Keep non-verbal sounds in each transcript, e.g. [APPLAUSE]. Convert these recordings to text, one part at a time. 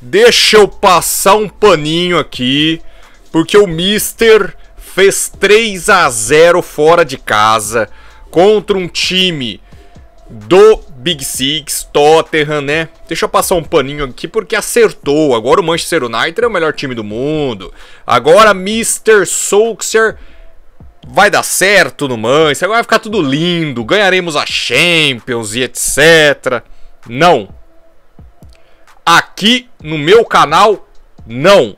Deixa eu passar um paninho aqui, porque o Mister fez 3 a 0 fora de casa contra um time do Big Six, Tottenham, né? Deixa eu passar um paninho aqui porque acertou. Agora o Manchester United é o melhor time do mundo. Agora Mr. Solskjaer vai dar certo no Manchester. Agora vai ficar tudo lindo. Ganharemos a Champions e etc. Não. Aqui no meu canal, não.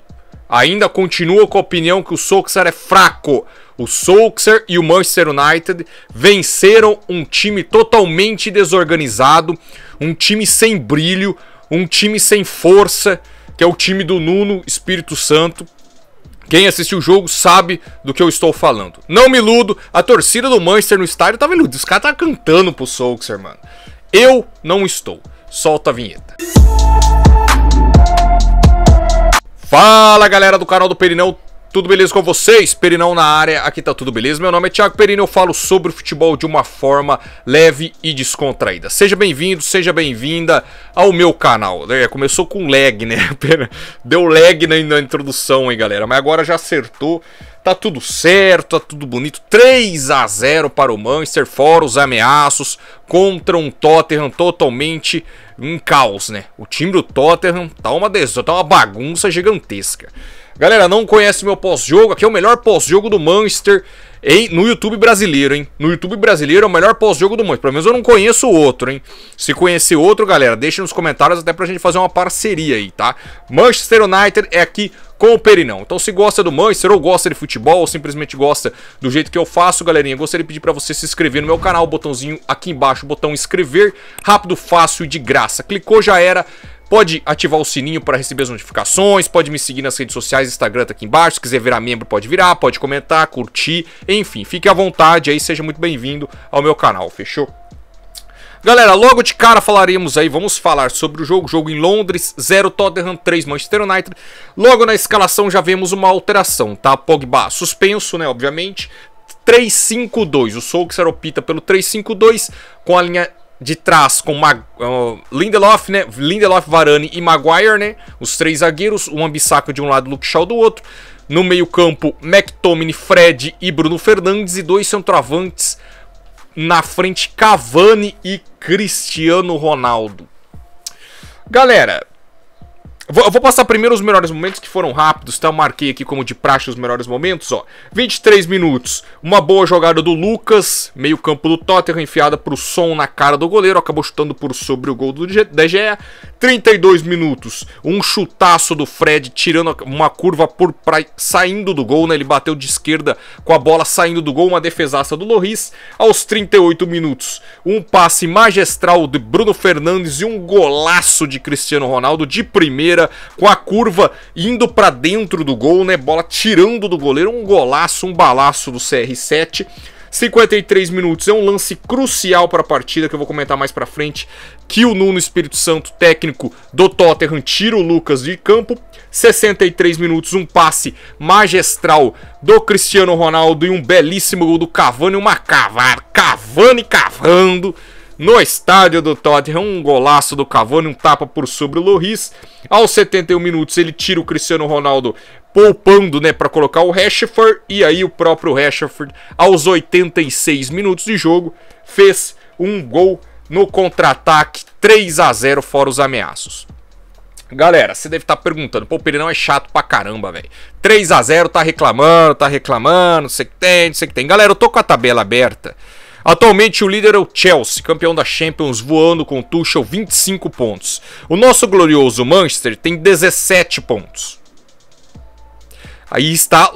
Ainda continuo com a opinião que o Solskjaer é fraco. O Solskjaer e o Manchester United venceram um time totalmente desorganizado, um time sem brilho, um time sem força, que é o time do Nuno Espírito Santo. Quem assistiu o jogo sabe do que eu estou falando. Não me iludo, a torcida do Manchester no estádio estava iludida. Os caras estavam cantando pro Solskjaer, mano. Eu não estou. Solta a vinheta. Fala galera do canal do Perinão, tudo beleza com vocês? Perinão na área, aqui tá tudo beleza. Meu nome é Thiago Perino, eu falo sobre o futebol de uma forma leve e descontraída. Seja bem-vindo, seja bem-vinda ao meu canal. É, começou com lag, né? [LAUGHS] Deu lag na introdução, hein, galera, mas agora já acertou. Tá tudo certo, tá tudo bonito. 3 a 0 para o Manchester, fora os ameaços contra um Tottenham totalmente um caos, né? O time do Tottenham tá uma desordem, tá uma bagunça gigantesca. Galera, não conhece meu pós-jogo? Aqui é o melhor pós-jogo do Manchester em, no YouTube brasileiro, hein? No YouTube brasileiro é o melhor pós-jogo do Manchester. Pelo menos eu não conheço outro, hein? Se conhecer outro, galera, deixa nos comentários até pra gente fazer uma parceria aí, tá? Manchester United é aqui com o Perinão. Então se gosta do Manchester ou gosta de futebol ou simplesmente gosta do jeito que eu faço, galerinha, gostaria de pedir para você se inscrever no meu canal, botãozinho aqui embaixo, botão inscrever, rápido, fácil e de graça. Clicou, já era pode ativar o sininho para receber as notificações, pode me seguir nas redes sociais, Instagram tá aqui embaixo, se quiser virar membro pode virar, pode comentar, curtir, enfim, fique à vontade aí, seja muito bem-vindo ao meu canal, fechou? Galera, logo de cara falaremos aí, vamos falar sobre o jogo, jogo em Londres, 0 Tottenham, 3 Manchester United. Logo na escalação já vemos uma alteração, tá? Pogba suspenso, né, obviamente. 3-5-2, o Solskjaer pelo 3-5-2 com a linha de trás com Mag uh, Lindelof, né? Lindelof, Varane e Maguire, né? Os três zagueiros, um ambissaco de um lado, Luke Shaw do outro. No meio-campo, McTominay, Fred e Bruno Fernandes e dois centroavantes na frente Cavani e Cristiano Ronaldo. Galera, eu vou, vou, passar primeiro os melhores momentos que foram rápidos, tá? Eu marquei aqui como de praxe os melhores momentos, ó. 23 minutos. Uma boa jogada do Lucas, meio campo do Tottenham, enfiada pro som na cara do goleiro, acabou chutando por sobre o gol do De Gea. 32 minutos, um chutaço do Fred tirando uma curva por praia, saindo do gol, né? Ele bateu de esquerda com a bola saindo do gol, uma defesaça do Loris. Aos 38 minutos, um passe magistral de Bruno Fernandes e um golaço de Cristiano Ronaldo de primeira, com a curva indo para dentro do gol, né? Bola tirando do goleiro, um golaço, um balaço do CR7. 53 minutos é um lance crucial para a partida que eu vou comentar mais para frente, que o Nuno Espírito Santo, técnico do Tottenham, tira o Lucas de campo. 63 minutos, um passe magistral do Cristiano Ronaldo e um belíssimo gol do Cavani, uma cavar Cavani cavando no estádio do Tottenham. Um golaço do Cavani, um tapa por sobre o Loris. Aos 71 minutos ele tira o Cristiano Ronaldo poupando, né, para colocar o Rashford e aí o próprio Rashford aos 86 minutos de jogo fez um gol no contra-ataque 3 a 0 fora os ameaços. Galera, você deve estar tá perguntando, pô, o Pirinão é chato pra caramba, velho. 3 a 0 tá reclamando, tá reclamando, sei que tem, sei que tem. Galera, eu tô com a tabela aberta. Atualmente o líder é o Chelsea, campeão da Champions, voando com o Tuchel 25 pontos. O nosso glorioso Manchester tem 17 pontos. Aí está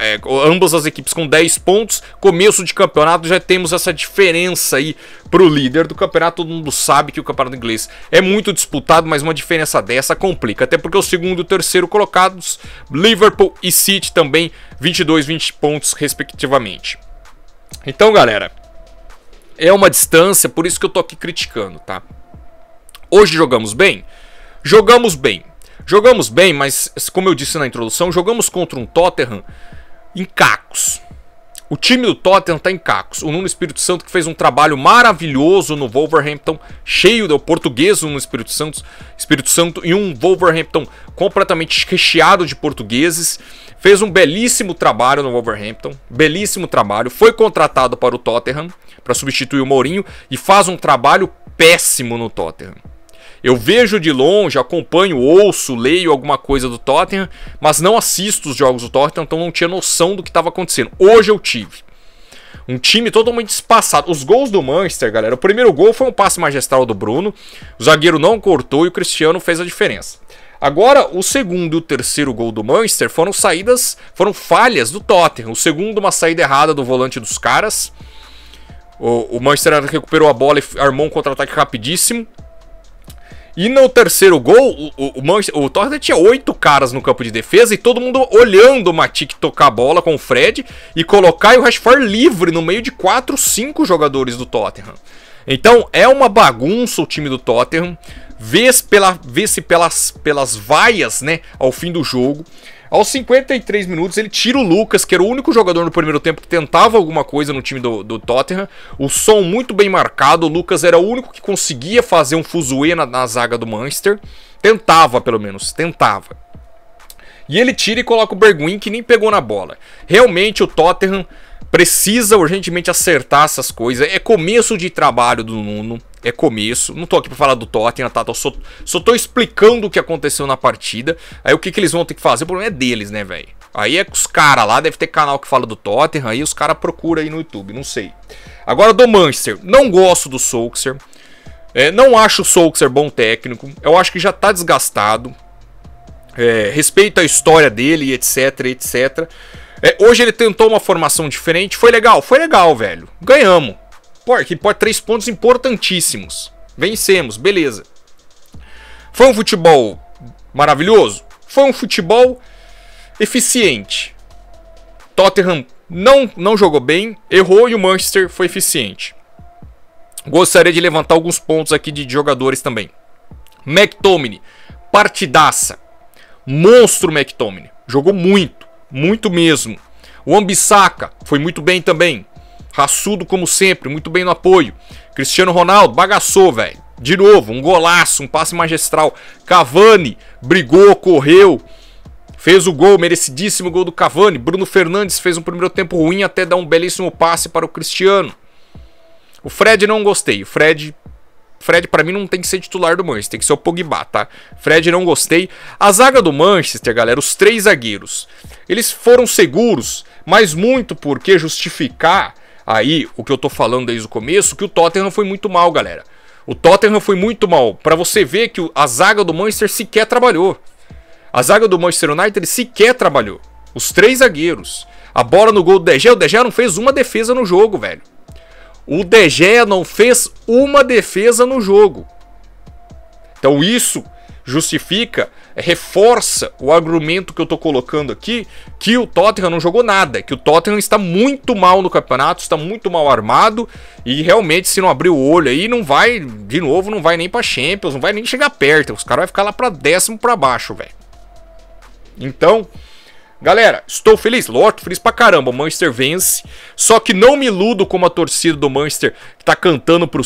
é, ambas as equipes com 10 pontos. Começo de campeonato, já temos essa diferença aí pro líder do campeonato. Todo mundo sabe que o campeonato inglês é muito disputado, mas uma diferença dessa complica. Até porque o segundo e o terceiro colocados, Liverpool e City também, 22, 20 pontos respectivamente. Então, galera, é uma distância, por isso que eu tô aqui criticando, tá? Hoje jogamos bem? Jogamos bem. Jogamos bem, mas como eu disse na introdução, jogamos contra um Tottenham em cacos. O time do Tottenham está em cacos. O Nuno Espírito Santo que fez um trabalho maravilhoso no Wolverhampton, cheio de português no Espírito Santo, Espírito Santo e um Wolverhampton completamente recheado de portugueses. Fez um belíssimo trabalho no Wolverhampton, belíssimo trabalho. Foi contratado para o Tottenham para substituir o Mourinho e faz um trabalho péssimo no Tottenham. Eu vejo de longe, acompanho, ouço, leio alguma coisa do Tottenham, mas não assisto os jogos do Tottenham, então não tinha noção do que estava acontecendo. Hoje eu tive. Um time totalmente espaçado. Os gols do Manchester, galera. O primeiro gol foi um passe magistral do Bruno. O zagueiro não cortou e o Cristiano fez a diferença. Agora, o segundo e o terceiro gol do Manchester foram saídas, foram falhas do Tottenham. O segundo, uma saída errada do volante dos caras. O, o Manchester recuperou a bola e armou um contra-ataque rapidíssimo. E no terceiro gol, o, o, Manchester, o Tottenham tinha oito caras no campo de defesa e todo mundo olhando o Matic tocar a bola com o Fred e colocar e o Rashford livre no meio de quatro, cinco jogadores do Tottenham. Então é uma bagunça o time do Tottenham. Vê-se pela, vê pelas, pelas vaias né, ao fim do jogo. Aos 53 minutos, ele tira o Lucas, que era o único jogador no primeiro tempo que tentava alguma coisa no time do, do Tottenham. O som muito bem marcado, o Lucas era o único que conseguia fazer um fuzuê na, na zaga do Manchester. Tentava, pelo menos, tentava. E ele tira e coloca o Bergwijn, que nem pegou na bola. Realmente, o Tottenham precisa urgentemente acertar essas coisas. É começo de trabalho do Nuno é começo. Não tô aqui pra falar do Tottenham, tá? Tô, só, só tô explicando o que aconteceu na partida. Aí o que, que eles vão ter que fazer? O problema é deles, né, velho? Aí é com os caras lá, deve ter canal que fala do Tottenham, aí os caras procuram aí no YouTube, não sei. Agora do Manchester, não gosto do Solskjaer. É, não acho o Solskjaer bom técnico. Eu acho que já tá desgastado. É, respeito a história dele, etc, etc. É, hoje ele tentou uma formação diferente. Foi legal, foi legal, velho. Ganhamos. Por, que pode três pontos importantíssimos. Vencemos, beleza. Foi um futebol maravilhoso? Foi um futebol eficiente. Tottenham não, não jogou bem, errou e o Manchester foi eficiente. Gostaria de levantar alguns pontos aqui de jogadores também. McTominay, partidaça. Monstro McTominay. Jogou muito, muito mesmo. O Ambissaca foi muito bem também. Raçudo como sempre, muito bem no apoio. Cristiano Ronaldo bagaçou, velho. De novo, um golaço, um passe magistral. Cavani brigou, correu, fez o gol, merecidíssimo gol do Cavani. Bruno Fernandes fez um primeiro tempo ruim até dar um belíssimo passe para o Cristiano. O Fred não gostei. O Fred Fred para mim não tem que ser titular do Manchester, tem que ser o Pogba, tá? Fred não gostei. A zaga do Manchester, galera, os três zagueiros, eles foram seguros, mas muito porque justificar aí o que eu tô falando desde o começo, que o Tottenham foi muito mal, galera. O Tottenham foi muito mal. Para você ver que a zaga do Manchester sequer trabalhou. A zaga do Manchester United sequer trabalhou. Os três zagueiros. A bola no gol do DG, o DG não fez uma defesa no jogo, velho. O DG não fez uma defesa no jogo. Então isso justifica, reforça o argumento que eu estou colocando aqui, que o Tottenham não jogou nada, que o Tottenham está muito mal no campeonato, está muito mal armado e realmente se não abrir o olho aí não vai, de novo, não vai nem para Champions, não vai nem chegar perto, os caras vai ficar lá para décimo para baixo, velho. Então, Galera, estou feliz, lógico, feliz pra caramba. O Manchester vence. Só que não me iludo como a torcida do Manchester tá cantando pro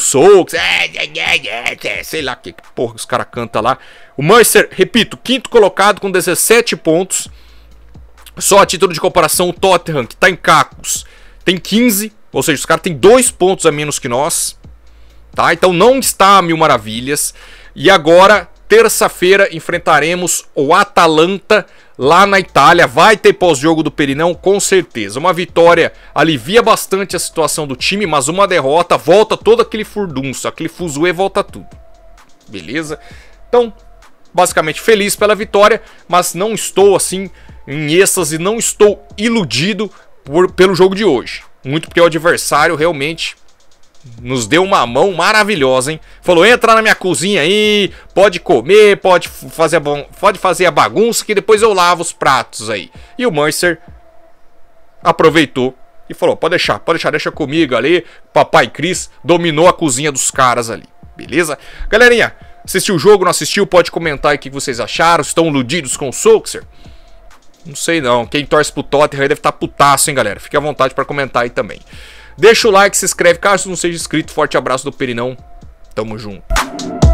é, é, é, é, Sei lá que porra os caras cantam lá. O Manchester, repito, quinto colocado com 17 pontos. Só a título de comparação, o Tottenham, que tá em cacos, tem 15. Ou seja, os caras têm dois pontos a menos que nós. Tá? Então não está a mil maravilhas. E agora, terça-feira, enfrentaremos o Atalanta lá na Itália. Vai ter pós-jogo do Perinão, com certeza. Uma vitória alivia bastante a situação do time, mas uma derrota volta todo aquele furdunço, aquele fuzuê volta tudo. Beleza? Então, basicamente feliz pela vitória, mas não estou assim em êxtase, não estou iludido por, pelo jogo de hoje. Muito porque o adversário realmente nos deu uma mão maravilhosa, hein? Falou: entra na minha cozinha aí, pode comer, pode fazer a, pode fazer a bagunça que depois eu lavo os pratos aí. E o Mercer aproveitou e falou: pode deixar, pode deixar, deixa comigo ali. Papai Cris dominou a cozinha dos caras ali, beleza? Galerinha, assistiu o jogo, não assistiu? Pode comentar aí o que vocês acharam. Estão iludidos com o Soxer? Não sei não. Quem torce pro Tottenham aí deve estar tá putaço, hein, galera? Fique à vontade para comentar aí também. Deixa o like, se inscreve, caso não seja inscrito. Forte abraço do Perinão. Tamo junto.